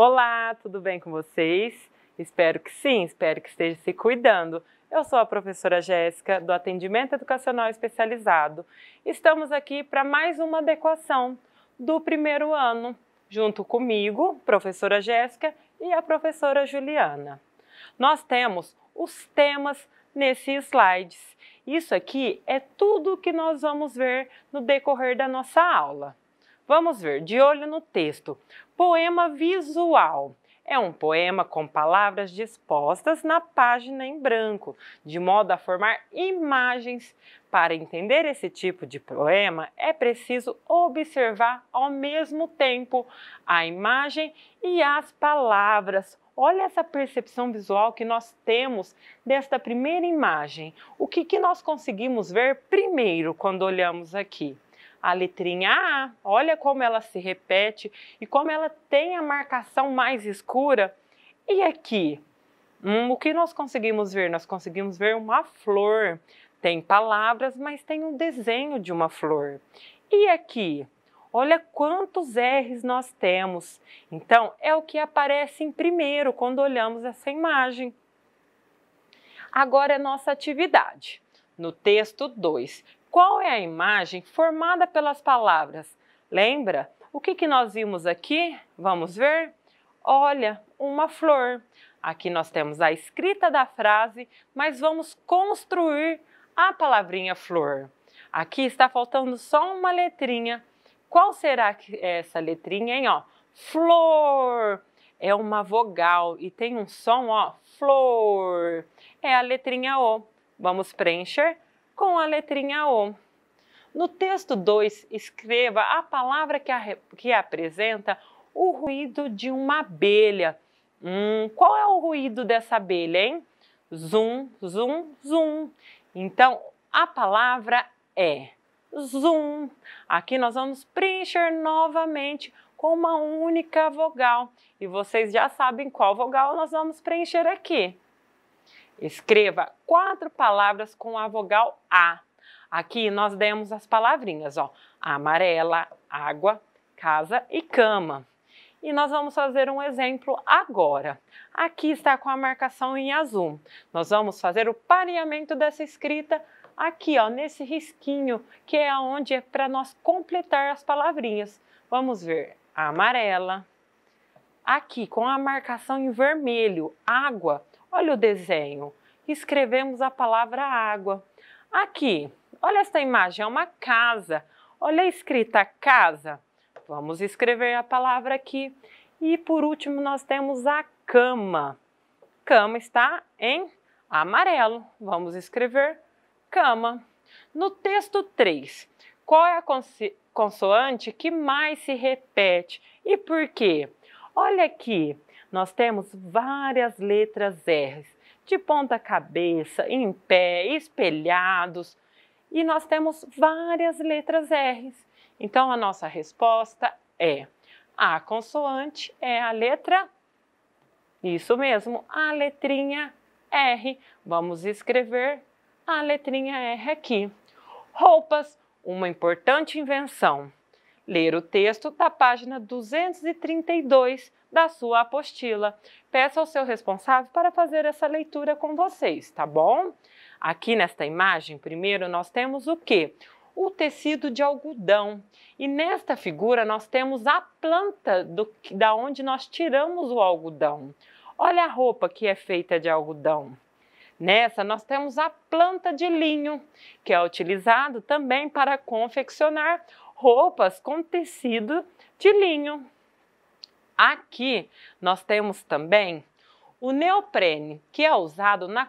Olá, tudo bem com vocês? Espero que sim, espero que esteja se cuidando. Eu sou a professora Jéssica, do Atendimento Educacional Especializado. Estamos aqui para mais uma adequação do primeiro ano, junto comigo, professora Jéssica e a professora Juliana. Nós temos os temas nesses slides. Isso aqui é tudo o que nós vamos ver no decorrer da nossa aula. Vamos ver de olho no texto. Poema visual. É um poema com palavras dispostas na página em branco, de modo a formar imagens. Para entender esse tipo de poema, é preciso observar ao mesmo tempo a imagem e as palavras. Olha essa percepção visual que nós temos desta primeira imagem. O que, que nós conseguimos ver primeiro quando olhamos aqui? a letrinha A. Olha como ela se repete e como ela tem a marcação mais escura. E aqui, hum, o que nós conseguimos ver? Nós conseguimos ver uma flor. Tem palavras, mas tem um desenho de uma flor. E aqui? Olha quantos R's nós temos. Então, é o que aparece em primeiro quando olhamos essa imagem. Agora é nossa atividade. No texto 2, qual é a imagem formada pelas palavras? Lembra? O que, que nós vimos aqui? Vamos ver? Olha, uma flor. Aqui nós temos a escrita da frase, mas vamos construir a palavrinha flor. Aqui está faltando só uma letrinha. Qual será é essa letrinha, hein? Ó, flor é uma vogal e tem um som, ó, flor. É a letrinha O. Vamos preencher com a letrinha O. No texto 2, escreva a palavra que, a, que apresenta o ruído de uma abelha. Hum, qual é o ruído dessa abelha, hein? Zum, zum, zum. Então, a palavra é zum. Aqui nós vamos preencher novamente com uma única vogal. E vocês já sabem qual vogal nós vamos preencher aqui. Escreva quatro palavras com a vogal A. Aqui nós demos as palavrinhas, ó, amarela, água, casa e cama. E nós vamos fazer um exemplo agora. Aqui está com a marcação em azul. Nós vamos fazer o pareamento dessa escrita aqui, ó, nesse risquinho, que é onde é para nós completar as palavrinhas. Vamos ver, amarela. Aqui, com a marcação em vermelho, água, Olha o desenho. Escrevemos a palavra água. Aqui, olha esta imagem, é uma casa. Olha a escrita casa. Vamos escrever a palavra aqui. E por último, nós temos a cama. Cama está em amarelo. Vamos escrever cama. No texto 3, qual é a consoante que mais se repete e por quê? Olha aqui, nós temos várias letras R, de ponta cabeça, em pé, espelhados, e nós temos várias letras R. Então a nossa resposta é a consoante é a letra isso mesmo, a letrinha R. Vamos escrever a letrinha R aqui. Roupas, uma importante invenção. Ler o texto da página 232 da sua apostila. Peça ao seu responsável para fazer essa leitura com vocês, tá bom? Aqui nesta imagem, primeiro nós temos o que? O tecido de algodão. E nesta figura nós temos a planta do, da onde nós tiramos o algodão. Olha a roupa que é feita de algodão. Nessa, nós temos a planta de linho, que é utilizado também para confeccionar roupas com tecido de linho. Aqui nós temos também o neoprene, que é usado na,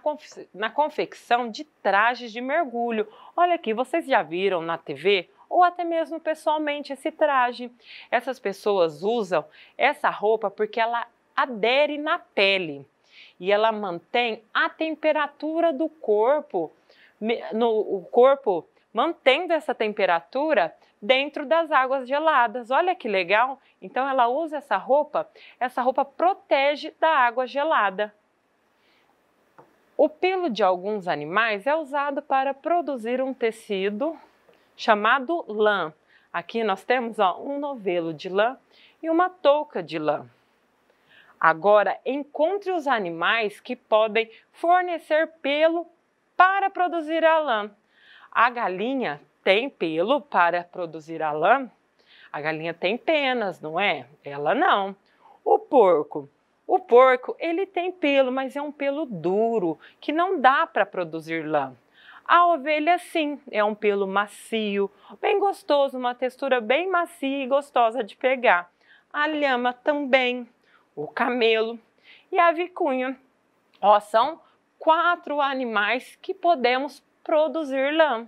na confecção de trajes de mergulho. Olha aqui, vocês já viram na TV ou até mesmo pessoalmente esse traje. Essas pessoas usam essa roupa porque ela adere na pele e ela mantém a temperatura do corpo, no, o corpo mantendo essa temperatura dentro das águas geladas. Olha que legal! Então ela usa essa roupa, essa roupa protege da água gelada. O pelo de alguns animais é usado para produzir um tecido chamado lã. Aqui nós temos ó, um novelo de lã e uma touca de lã. Agora, encontre os animais que podem fornecer pelo para produzir a lã. A galinha tem pelo para produzir a lã? A galinha tem penas, não é? Ela não. O porco. O porco, ele tem pelo, mas é um pelo duro, que não dá para produzir lã. A ovelha, sim, é um pelo macio, bem gostoso, uma textura bem macia e gostosa de pegar. A lhama também, o camelo e a vicunha. Ó, são quatro animais que podemos produzir lã.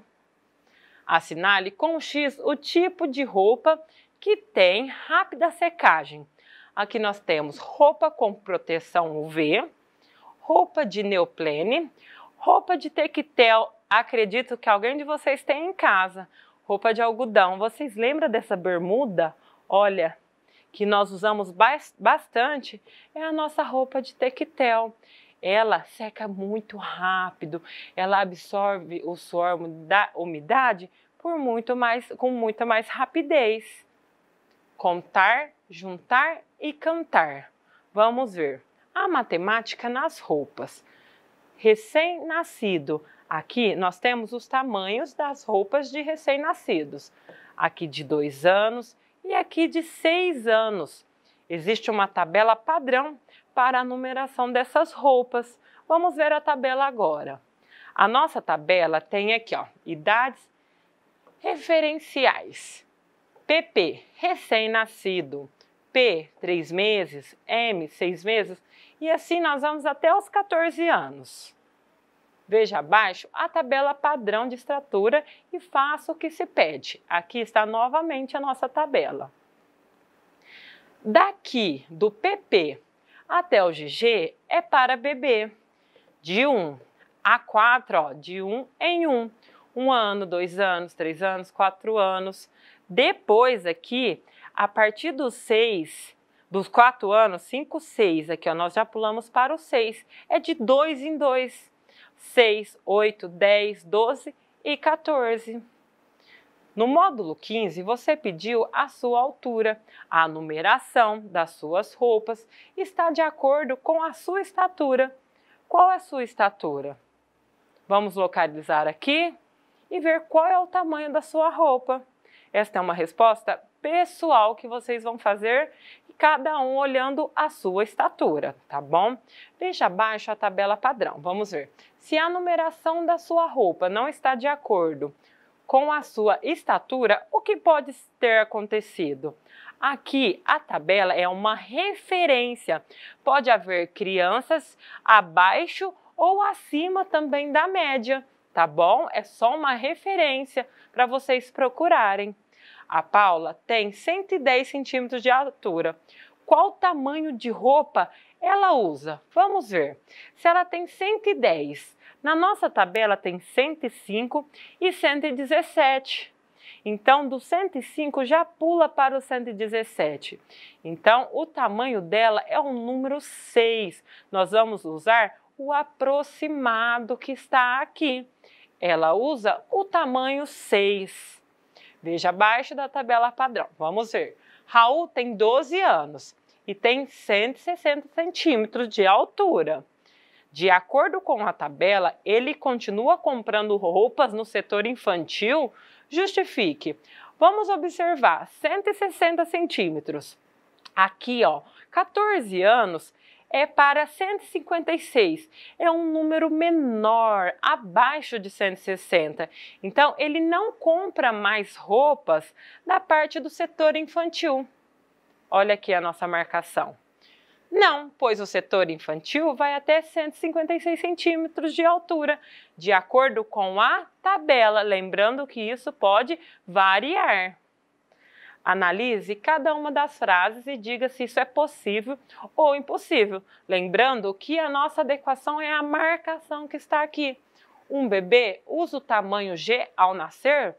Assinale com X o tipo de roupa que tem rápida secagem. Aqui nós temos roupa com proteção UV, roupa de neoplene, roupa de tectel, acredito que alguém de vocês tem em casa, roupa de algodão. Vocês lembram dessa bermuda? Olha, que nós usamos bastante é a nossa roupa de tectel. Ela seca muito rápido, ela absorve o suor da umidade por muito mais, com muita mais rapidez. Contar, juntar e cantar. Vamos ver. A matemática nas roupas. Recém-nascido. Aqui nós temos os tamanhos das roupas de recém-nascidos. Aqui de dois anos e aqui de seis anos. Existe uma tabela padrão para a numeração dessas roupas. Vamos ver a tabela agora. A nossa tabela tem aqui, ó, idades Referenciais: PP, recém-nascido. P, três meses. M, seis meses. E assim nós vamos até os 14 anos. Veja abaixo a tabela padrão de estrutura e faça o que se pede. Aqui está novamente a nossa tabela. Daqui do PP até o GG é para bebê. De 1 a 4, ó, de 1 em 1 um ano, dois anos, três anos, quatro anos. Depois aqui, a partir dos seis, dos quatro anos, cinco, seis, aqui ó, nós já pulamos para o seis. É de dois em dois. Seis, oito, dez, doze e quatorze. No módulo 15, você pediu a sua altura. A numeração das suas roupas está de acordo com a sua estatura. Qual é a sua estatura? Vamos localizar aqui e ver qual é o tamanho da sua roupa. Esta é uma resposta pessoal que vocês vão fazer, cada um olhando a sua estatura, tá bom? Veja abaixo a tabela padrão. Vamos ver. Se a numeração da sua roupa não está de acordo com a sua estatura, o que pode ter acontecido? Aqui a tabela é uma referência. Pode haver crianças abaixo ou acima também da média tá bom? É só uma referência para vocês procurarem. A Paula tem 110 centímetros de altura. Qual tamanho de roupa ela usa? Vamos ver. Se ela tem 110, na nossa tabela tem 105 e 117. Então, do 105 já pula para o 117. Então, o tamanho dela é o número 6. Nós vamos usar o aproximado que está aqui ela usa o tamanho 6. Veja abaixo da tabela padrão. Vamos ver. Raul tem 12 anos e tem 160 centímetros de altura. De acordo com a tabela, ele continua comprando roupas no setor infantil? Justifique. Vamos observar: 160 centímetros. Aqui, ó, 14 anos é para 156. É um número menor, abaixo de 160. Então, ele não compra mais roupas da parte do setor infantil. Olha aqui a nossa marcação. Não, pois o setor infantil vai até 156 centímetros de altura, de acordo com a tabela. Lembrando que isso pode variar. Analise cada uma das frases e diga se isso é possível ou impossível. Lembrando que a nossa adequação é a marcação que está aqui. Um bebê usa o tamanho G ao nascer?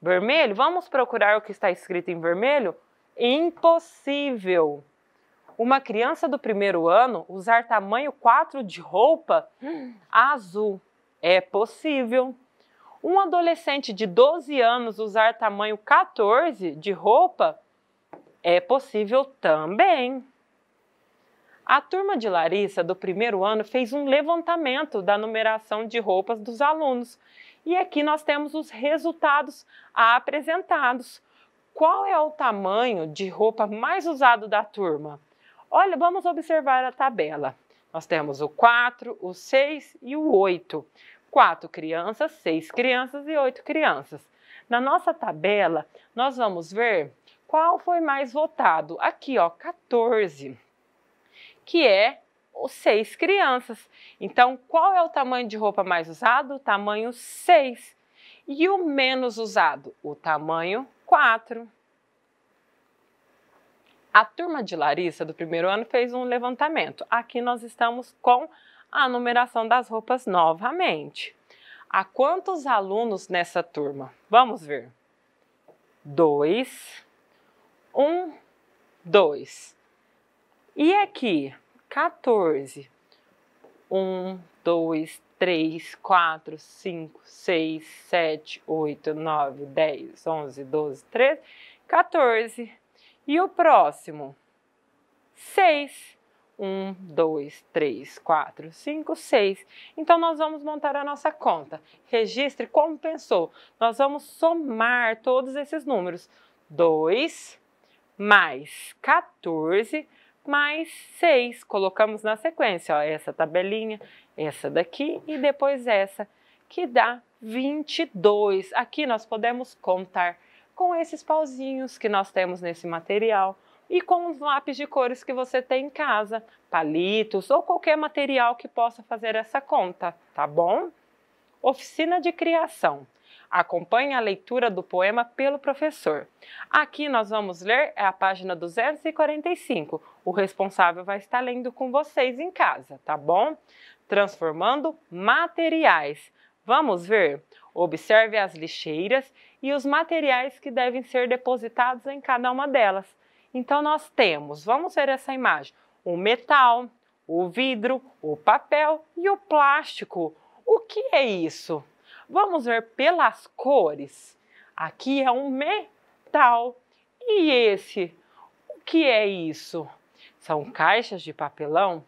Vermelho? Vamos procurar o que está escrito em vermelho? Impossível. Uma criança do primeiro ano usar tamanho 4 de roupa? Hum. Azul. É possível um adolescente de 12 anos usar tamanho 14 de roupa? É possível também. A turma de Larissa do primeiro ano fez um levantamento da numeração de roupas dos alunos e aqui nós temos os resultados apresentados. Qual é o tamanho de roupa mais usado da turma? Olha, vamos observar a tabela. Nós temos o 4, o 6 e o 8 quatro crianças, seis crianças e oito crianças. Na nossa tabela, nós vamos ver qual foi mais votado. Aqui, ó, 14, que é os seis crianças. Então, qual é o tamanho de roupa mais usado? O tamanho 6. E o menos usado? O tamanho 4. A turma de Larissa do primeiro ano fez um levantamento. Aqui nós estamos com a numeração das roupas novamente. Há quantos alunos nessa turma? Vamos ver. Dois, um, dois. E aqui, 14. Um, dois, 3, 4, 5, 6, 7, 8, 9, 10, 11, 12, 13, 14. E o próximo? 6. 1, 2, 3, 4, 5, 6. Então, nós vamos montar a nossa conta. Registre como pensou. Nós vamos somar todos esses números. 2 mais 14 mais 6. Colocamos na sequência, ó, essa tabelinha, essa daqui e depois essa, que dá 22. Aqui nós podemos contar com esses pauzinhos que nós temos nesse material e com os lápis de cores que você tem em casa, palitos ou qualquer material que possa fazer essa conta, tá bom? Oficina de Criação. Acompanhe a leitura do poema pelo professor. Aqui nós vamos ler é a página 245. O responsável vai estar lendo com vocês em casa, tá bom? Transformando materiais. Vamos ver? Observe as lixeiras e os materiais que devem ser depositados em cada uma delas. Então nós temos, vamos ver essa imagem, o metal, o vidro, o papel e o plástico. O que é isso? Vamos ver pelas cores. Aqui é um metal. E esse? O que é isso? São caixas de papelão?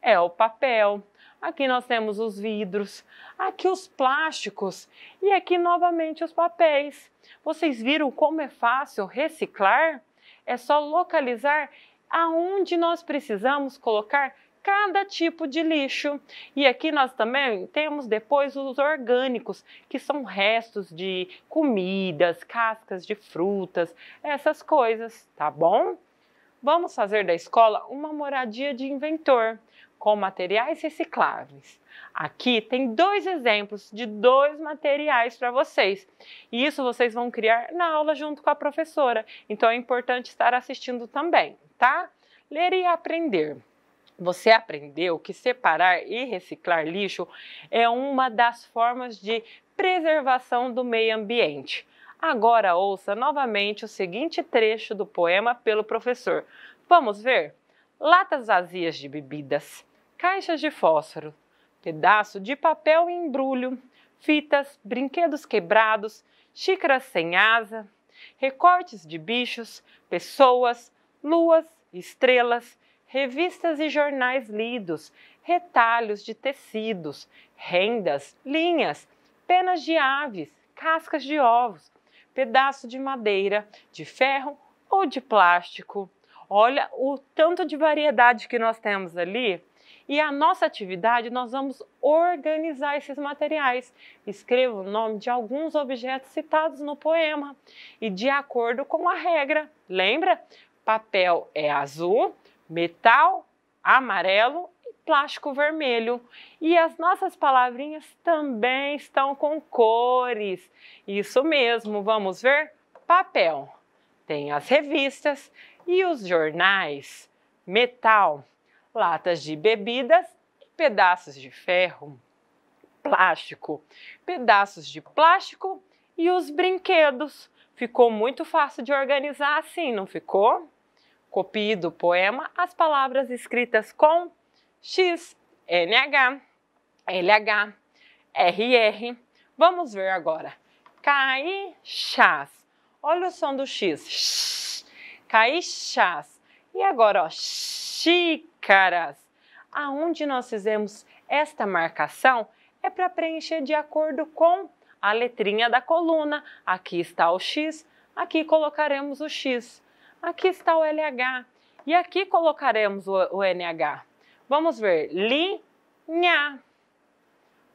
É o papel. Aqui nós temos os vidros, aqui os plásticos e aqui novamente os papéis. Vocês viram como é fácil reciclar? é só localizar aonde nós precisamos colocar cada tipo de lixo. E aqui nós também temos depois os orgânicos, que são restos de comidas, cascas de frutas, essas coisas, tá bom? Vamos fazer da escola uma moradia de inventor com materiais recicláveis. Aqui tem dois exemplos de dois materiais para vocês. E isso vocês vão criar na aula junto com a professora. Então é importante estar assistindo também, tá? Ler e aprender. Você aprendeu que separar e reciclar lixo é uma das formas de preservação do meio ambiente. Agora ouça novamente o seguinte trecho do poema pelo professor. Vamos ver? Latas vazias de bebidas, caixas de fósforo, pedaço de papel e embrulho, fitas, brinquedos quebrados, xícaras sem asa, recortes de bichos, pessoas, luas, estrelas, revistas e jornais lidos, retalhos de tecidos, rendas, linhas, penas de aves, cascas de ovos, pedaço de madeira, de ferro ou de plástico. Olha o tanto de variedade que nós temos ali. E a nossa atividade, nós vamos organizar esses materiais. Escreva o nome de alguns objetos citados no poema e de acordo com a regra. Lembra? Papel é azul, metal amarelo e plástico vermelho. E as nossas palavrinhas também estão com cores. Isso mesmo, vamos ver? Papel. Tem as revistas e os jornais. Metal latas de bebidas, pedaços de ferro, plástico, pedaços de plástico e os brinquedos. Ficou muito fácil de organizar assim, não ficou? Copie do poema as palavras escritas com X, NH, LH, RR. Vamos ver agora. Caixas. Olha o som do X. Caixas. E agora, ó xícaras. Aonde nós fizemos esta marcação é para preencher de acordo com a letrinha da coluna. Aqui está o X, aqui colocaremos o X. Aqui está o LH e aqui colocaremos o, o NH. Vamos ver, linha.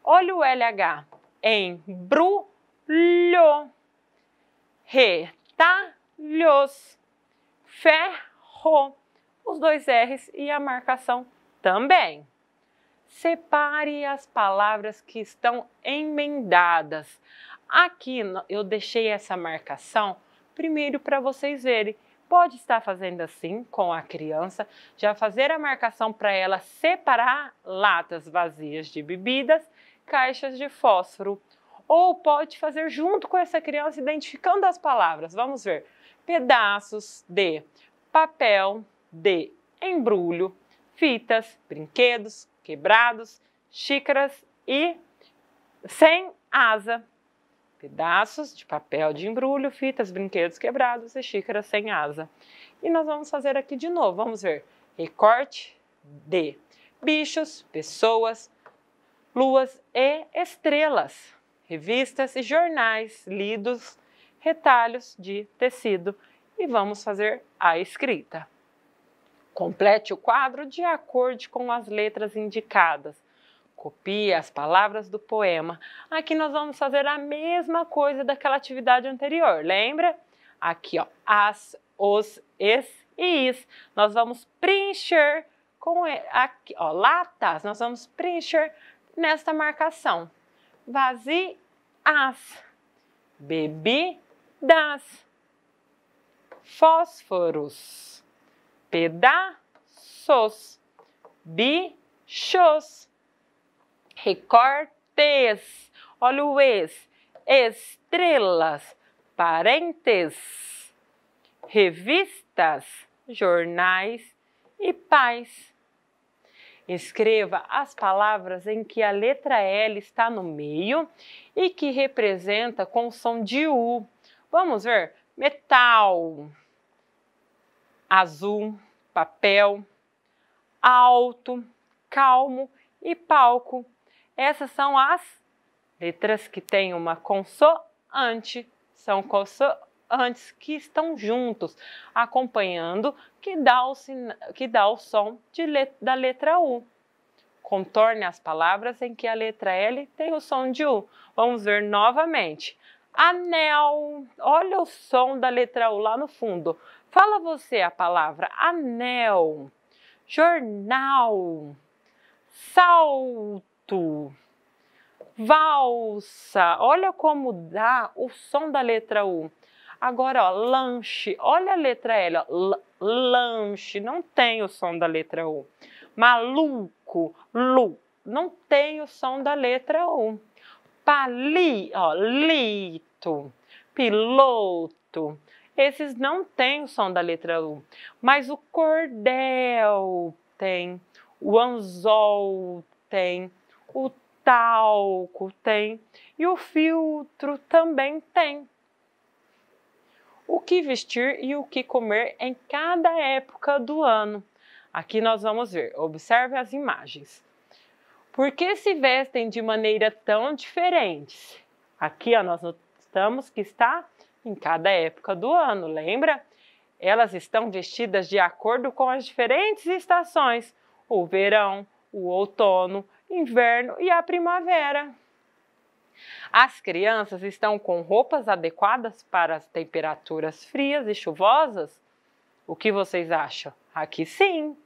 Olha o LH, embrulho, retalhos, ferro, os dois R's e a marcação também. Separe as palavras que estão emendadas. Aqui eu deixei essa marcação primeiro para vocês verem. Pode estar fazendo assim com a criança, já fazer a marcação para ela separar latas vazias de bebidas, caixas de fósforo. Ou pode fazer junto com essa criança, identificando as palavras. Vamos ver: pedaços de papel, de embrulho, fitas, brinquedos, quebrados, xícaras e sem asa, pedaços de papel de embrulho, fitas, brinquedos quebrados e xícaras sem asa. E nós vamos fazer aqui de novo, vamos ver, recorte de bichos, pessoas, luas e estrelas, revistas e jornais lidos, retalhos de tecido e vamos fazer a escrita. Complete o quadro de acordo com as letras indicadas. Copie as palavras do poema. Aqui nós vamos fazer a mesma coisa daquela atividade anterior, lembra? Aqui, ó, as, os, es e is. Nós vamos preencher com aqui, ó, latas. Nós vamos preencher nesta marcação. Vazi as, bebidas, fósforos pedaços, bichos, recortes, olha o ex, estrelas, parentes, revistas, jornais e pais. Escreva as palavras em que a letra L está no meio e que representa com som de U. Vamos ver? Metal, azul, papel, alto, calmo e palco. Essas são as letras que têm uma consoante, são consoantes que estão juntos, acompanhando, que dá o, que dá o som let da letra U. Contorne as palavras em que a letra L tem o som de U. Vamos ver novamente. Anel. Olha o som da letra U lá no fundo. Fala você a palavra anel, jornal, salto, valsa. Olha como dá o som da letra U. Agora, ó, lanche. Olha a letra L, ó. lanche. Não tem o som da letra U. Maluco, lu. Não tem o som da letra U. Pali, ó, lito, piloto esses não têm o som da letra U, mas o cordel tem, o anzol tem, o talco tem e o filtro também tem. O que vestir e o que comer em cada época do ano. Aqui nós vamos ver, observe as imagens. Por que se vestem de maneira tão diferente? Aqui ó, nós notamos que está em cada época do ano, lembra? Elas estão vestidas de acordo com as diferentes estações: o verão, o outono, inverno e a primavera. As crianças estão com roupas adequadas para as temperaturas frias e chuvosas? O que vocês acham? Aqui sim.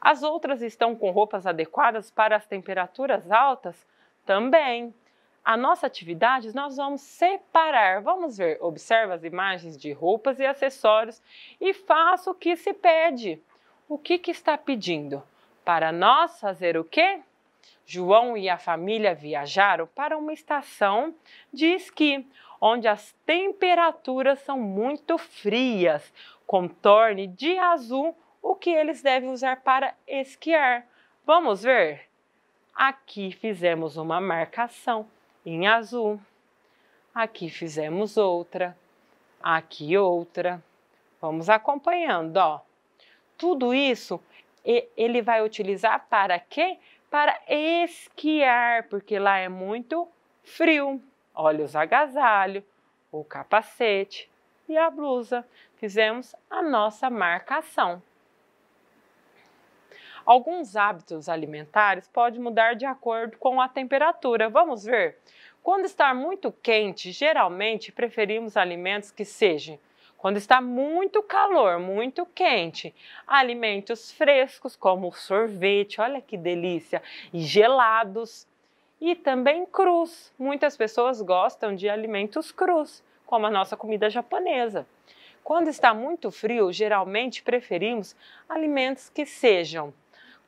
As outras estão com roupas adequadas para as temperaturas altas? Também a nossa atividade, nós vamos separar. Vamos ver, observa as imagens de roupas e acessórios e faça o que se pede. O que, que está pedindo? Para nós fazer o quê? João e a família viajaram para uma estação de esqui, onde as temperaturas são muito frias. Contorne de azul o que eles devem usar para esquiar. Vamos ver? Aqui fizemos uma marcação em azul. Aqui fizemos outra, aqui outra. Vamos acompanhando, ó. Tudo isso ele vai utilizar para quê? Para esquiar, porque lá é muito frio. Olha os agasalhos, o capacete e a blusa. Fizemos a nossa marcação. Alguns hábitos alimentares podem mudar de acordo com a temperatura. Vamos ver? Quando está muito quente, geralmente preferimos alimentos que sejam. Quando está muito calor, muito quente, alimentos frescos como sorvete, olha que delícia, e gelados, e também crus. Muitas pessoas gostam de alimentos crus, como a nossa comida japonesa. Quando está muito frio, geralmente preferimos alimentos que sejam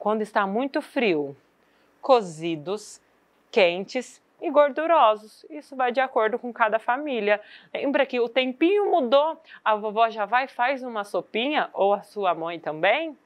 quando está muito frio, cozidos, quentes e gordurosos. Isso vai de acordo com cada família. Lembra que o tempinho mudou, a vovó já vai faz uma sopinha ou a sua mãe também?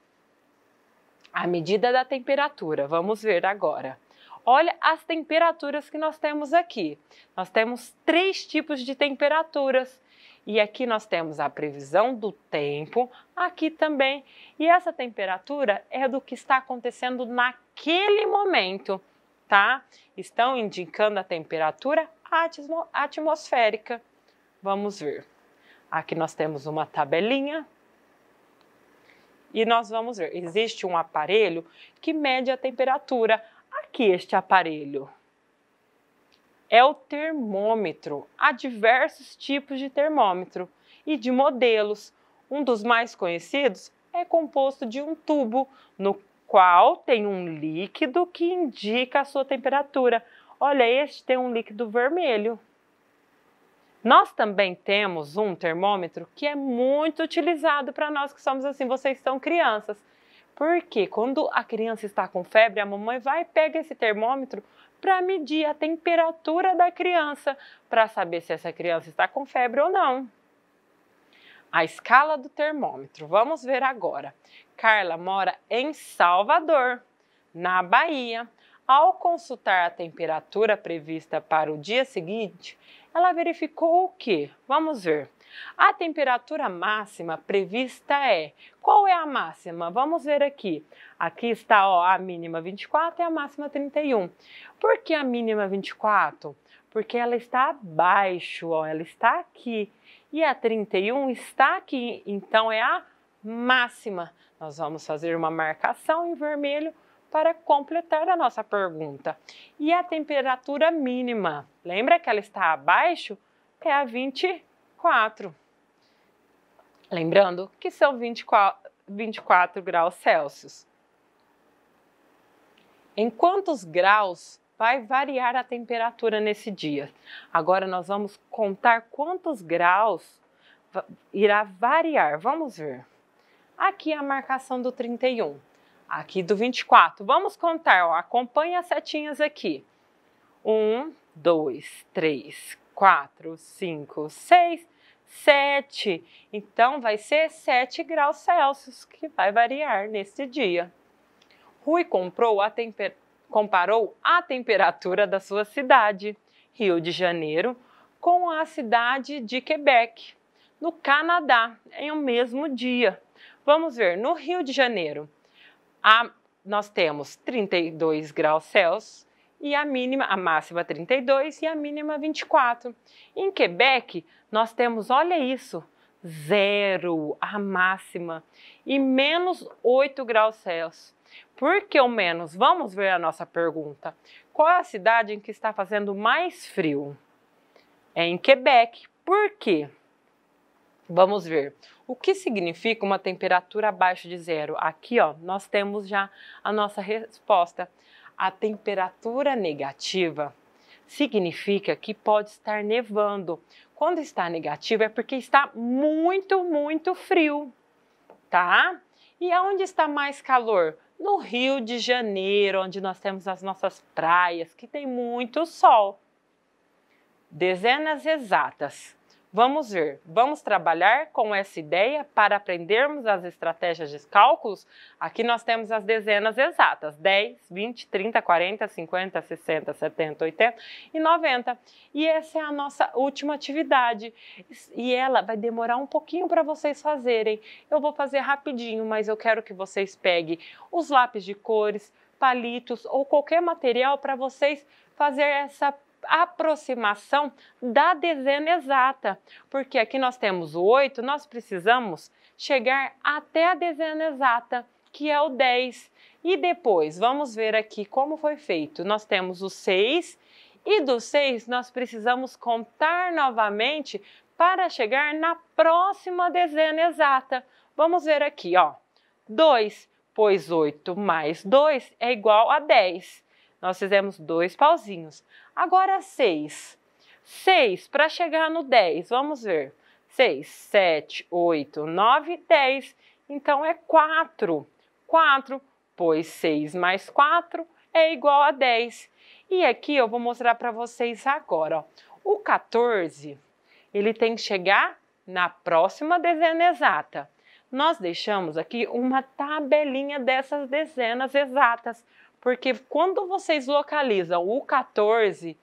A medida da temperatura, vamos ver agora. Olha as temperaturas que nós temos aqui. Nós temos três tipos de temperaturas. E aqui nós temos a previsão do tempo, aqui também. E essa temperatura é do que está acontecendo naquele momento, tá? Estão indicando a temperatura atmosférica. Vamos ver. Aqui nós temos uma tabelinha e nós vamos ver. Existe um aparelho que mede a temperatura. Aqui este aparelho é o termômetro. Há diversos tipos de termômetro e de modelos. Um dos mais conhecidos é composto de um tubo no qual tem um líquido que indica a sua temperatura. Olha, este tem um líquido vermelho. Nós também temos um termômetro que é muito utilizado para nós que somos assim, vocês são crianças. Porque quando a criança está com febre, a mamãe vai pega esse termômetro para medir a temperatura da criança, para saber se essa criança está com febre ou não. A escala do termômetro, vamos ver agora. Carla mora em Salvador, na Bahia. Ao consultar a temperatura prevista para o dia seguinte, ela verificou o que? Vamos ver. A temperatura máxima prevista é. Qual é a máxima? Vamos ver aqui. Aqui está ó, a mínima 24 e a máxima 31. Por que a mínima 24? Porque ela está abaixo, ó, ela está aqui. E a 31 está aqui, então é a máxima. Nós vamos fazer uma marcação em vermelho para completar a nossa pergunta. E a temperatura mínima? Lembra que ela está abaixo? É a 20 24. Lembrando que são 24, 24 graus Celsius. Em quantos graus vai variar a temperatura nesse dia? Agora nós vamos contar quantos graus irá variar. Vamos ver. Aqui a marcação do 31, aqui do 24. Vamos contar, ó. acompanha as setinhas aqui. 1, 2, 3, 4, 5, 6, 7. Então, vai ser 7 graus Celsius que vai variar neste dia. Rui comprou a temper... comparou a temperatura da sua cidade, Rio de Janeiro, com a cidade de Quebec, no Canadá, em o um mesmo dia. Vamos ver, no Rio de Janeiro, a... nós temos 32 graus Celsius e a mínima, a máxima 32 e a mínima 24. Em Quebec, nós temos, olha isso, zero a máxima e menos 8 graus Celsius. Por que o menos? Vamos ver a nossa pergunta. Qual é a cidade em que está fazendo mais frio? É em Quebec. Por quê? Vamos ver. O que significa uma temperatura abaixo de zero? Aqui, ó, nós temos já a nossa resposta a temperatura negativa significa que pode estar nevando. Quando está negativo é porque está muito, muito frio, tá? E aonde está mais calor? No Rio de Janeiro, onde nós temos as nossas praias, que tem muito sol. Dezenas exatas Vamos ver, vamos trabalhar com essa ideia para aprendermos as estratégias de cálculos? Aqui nós temos as dezenas exatas: 10, 20, 30, 40, 50, 60, 70, 80 e 90. E essa é a nossa última atividade. E ela vai demorar um pouquinho para vocês fazerem. Eu vou fazer rapidinho, mas eu quero que vocês peguem os lápis de cores, palitos ou qualquer material para vocês fazer essa aproximação da dezena exata, porque aqui nós temos o 8, nós precisamos chegar até a dezena exata, que é o 10. E depois, vamos ver aqui como foi feito. Nós temos o 6 e do 6 nós precisamos contar novamente para chegar na próxima dezena exata. Vamos ver aqui, ó. 2, pois 8 mais 2 é igual a 10. Nós fizemos dois pauzinhos. Agora 6. 6 para chegar no 10. Vamos ver. 6, 7, 8, 9, 10. Então é 4. 4, pois 6 mais 4 é igual a 10. E aqui eu vou mostrar para vocês agora. Ó. O 14, ele tem que chegar na próxima dezena exata. Nós deixamos aqui uma tabelinha dessas dezenas exatas porque quando vocês localizam o 14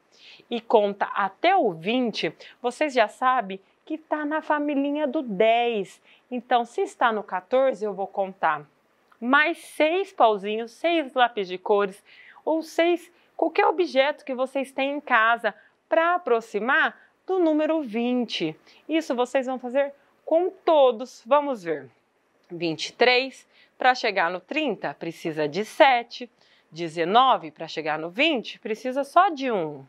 e conta até o 20, vocês já sabem que está na família do 10. Então, se está no 14, eu vou contar mais seis pauzinhos, seis lápis de cores ou seis qualquer objeto que vocês têm em casa para aproximar do número 20. Isso vocês vão fazer com todos. Vamos ver. 23 para chegar no 30 precisa de 7, 19 para chegar no 20, precisa só de 1.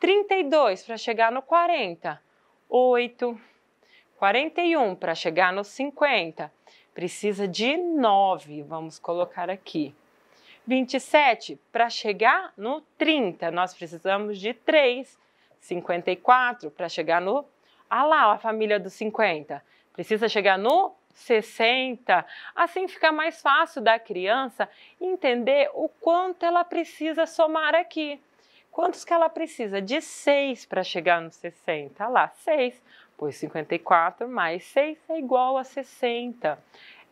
32 para chegar no 40, 8. 41 para chegar no 50, precisa de 9. Vamos colocar aqui. 27 para chegar no 30, nós precisamos de 3. 54 para chegar no. Ah lá, a família dos 50. Precisa chegar no 60. Assim fica mais fácil da criança entender o quanto ela precisa somar aqui. Quantos que ela precisa? De 6 para chegar no 60. Lá, 6. Pois 54 mais 6 é igual a 60.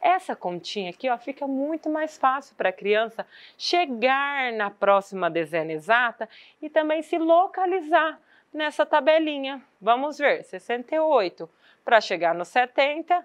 Essa continha aqui ó, fica muito mais fácil para a criança chegar na próxima dezena exata e também se localizar nessa tabelinha. Vamos ver, 68. Para chegar no 70,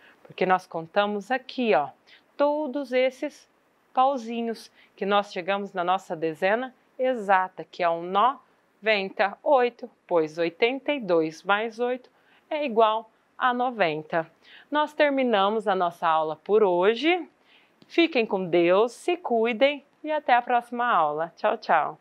porque nós contamos aqui, ó, todos esses pauzinhos que nós chegamos na nossa dezena exata, que é um nó 98, pois 82 mais 8 é igual a 90. Nós terminamos a nossa aula por hoje. Fiquem com Deus, se cuidem e até a próxima aula. Tchau, tchau!